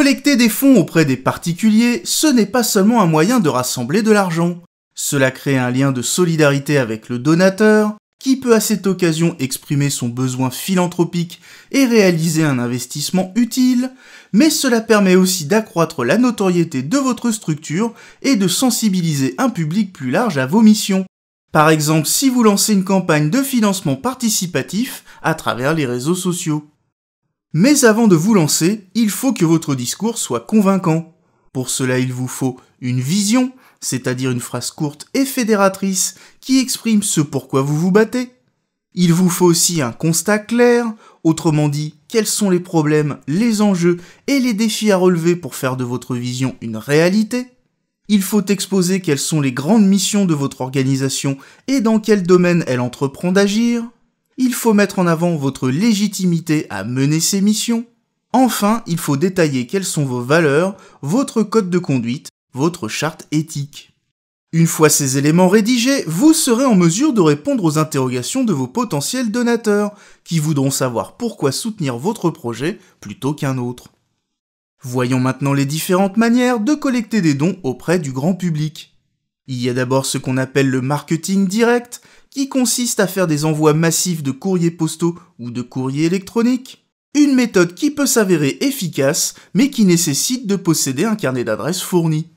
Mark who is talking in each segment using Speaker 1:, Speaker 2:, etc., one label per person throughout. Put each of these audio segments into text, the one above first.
Speaker 1: Collecter des fonds auprès des particuliers, ce n'est pas seulement un moyen de rassembler de l'argent. Cela crée un lien de solidarité avec le donateur, qui peut à cette occasion exprimer son besoin philanthropique et réaliser un investissement utile, mais cela permet aussi d'accroître la notoriété de votre structure et de sensibiliser un public plus large à vos missions. Par exemple, si vous lancez une campagne de financement participatif à travers les réseaux sociaux. Mais avant de vous lancer, il faut que votre discours soit convaincant. Pour cela, il vous faut une vision, c'est-à-dire une phrase courte et fédératrice qui exprime ce pourquoi vous vous battez. Il vous faut aussi un constat clair, autrement dit, quels sont les problèmes, les enjeux et les défis à relever pour faire de votre vision une réalité. Il faut exposer quelles sont les grandes missions de votre organisation et dans quel domaine elle entreprend d'agir il faut mettre en avant votre légitimité à mener ces missions. Enfin, il faut détailler quelles sont vos valeurs, votre code de conduite, votre charte éthique. Une fois ces éléments rédigés, vous serez en mesure de répondre aux interrogations de vos potentiels donateurs, qui voudront savoir pourquoi soutenir votre projet plutôt qu'un autre. Voyons maintenant les différentes manières de collecter des dons auprès du grand public. Il y a d'abord ce qu'on appelle le marketing direct, qui consiste à faire des envois massifs de courriers postaux ou de courriers électroniques. Une méthode qui peut s'avérer efficace, mais qui nécessite de posséder un carnet d'adresses fourni.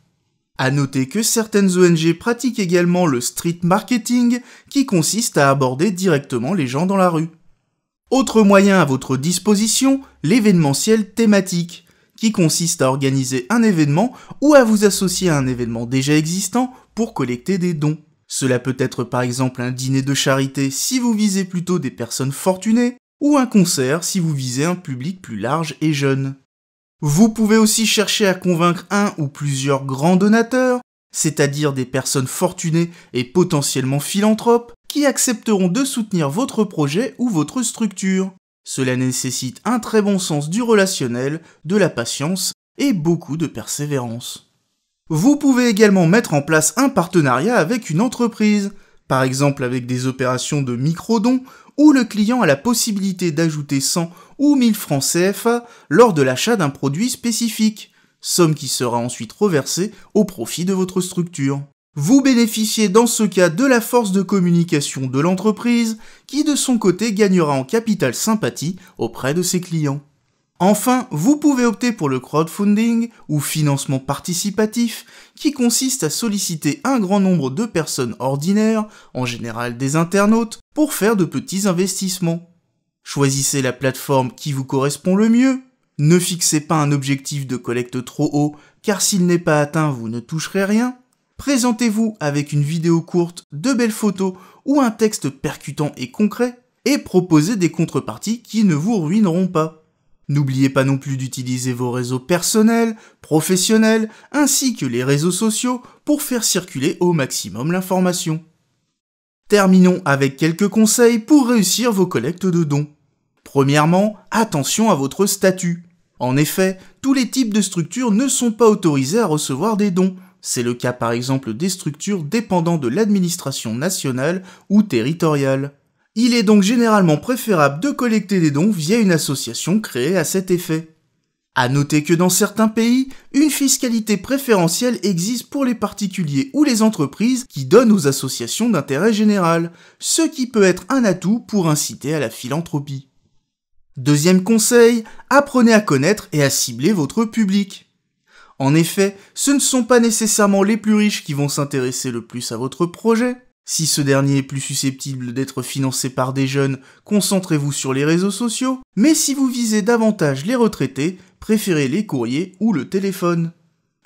Speaker 1: À noter que certaines ONG pratiquent également le street marketing, qui consiste à aborder directement les gens dans la rue. Autre moyen à votre disposition, l'événementiel thématique, qui consiste à organiser un événement ou à vous associer à un événement déjà existant pour collecter des dons. Cela peut être par exemple un dîner de charité si vous visez plutôt des personnes fortunées, ou un concert si vous visez un public plus large et jeune. Vous pouvez aussi chercher à convaincre un ou plusieurs grands donateurs, c'est-à-dire des personnes fortunées et potentiellement philanthropes, qui accepteront de soutenir votre projet ou votre structure. Cela nécessite un très bon sens du relationnel, de la patience et beaucoup de persévérance. Vous pouvez également mettre en place un partenariat avec une entreprise, par exemple avec des opérations de micro-dons où le client a la possibilité d'ajouter 100 ou 1000 francs CFA lors de l'achat d'un produit spécifique, somme qui sera ensuite reversée au profit de votre structure. Vous bénéficiez dans ce cas de la force de communication de l'entreprise qui de son côté gagnera en capital sympathie auprès de ses clients. Enfin, vous pouvez opter pour le crowdfunding ou financement participatif qui consiste à solliciter un grand nombre de personnes ordinaires, en général des internautes, pour faire de petits investissements. Choisissez la plateforme qui vous correspond le mieux. Ne fixez pas un objectif de collecte trop haut car s'il n'est pas atteint, vous ne toucherez rien. Présentez-vous avec une vidéo courte, de belles photos ou un texte percutant et concret et proposez des contreparties qui ne vous ruineront pas. N'oubliez pas non plus d'utiliser vos réseaux personnels, professionnels, ainsi que les réseaux sociaux pour faire circuler au maximum l'information. Terminons avec quelques conseils pour réussir vos collectes de dons. Premièrement, attention à votre statut. En effet, tous les types de structures ne sont pas autorisés à recevoir des dons. C'est le cas par exemple des structures dépendant de l'administration nationale ou territoriale. Il est donc généralement préférable de collecter des dons via une association créée à cet effet. À noter que dans certains pays, une fiscalité préférentielle existe pour les particuliers ou les entreprises qui donnent aux associations d'intérêt général, ce qui peut être un atout pour inciter à la philanthropie. Deuxième conseil, apprenez à connaître et à cibler votre public. En effet, ce ne sont pas nécessairement les plus riches qui vont s'intéresser le plus à votre projet, si ce dernier est plus susceptible d'être financé par des jeunes, concentrez-vous sur les réseaux sociaux, mais si vous visez davantage les retraités, préférez les courriers ou le téléphone.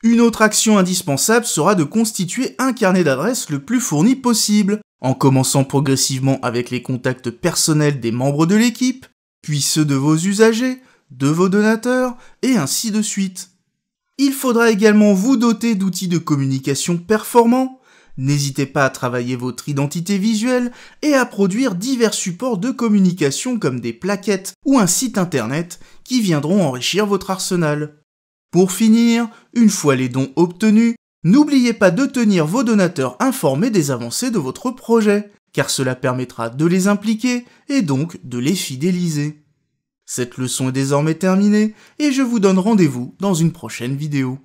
Speaker 1: Une autre action indispensable sera de constituer un carnet d'adresses le plus fourni possible, en commençant progressivement avec les contacts personnels des membres de l'équipe, puis ceux de vos usagers, de vos donateurs, et ainsi de suite. Il faudra également vous doter d'outils de communication performants, N'hésitez pas à travailler votre identité visuelle et à produire divers supports de communication comme des plaquettes ou un site internet qui viendront enrichir votre arsenal. Pour finir, une fois les dons obtenus, n'oubliez pas de tenir vos donateurs informés des avancées de votre projet, car cela permettra de les impliquer et donc de les fidéliser. Cette leçon est désormais terminée et je vous donne rendez-vous dans une prochaine vidéo.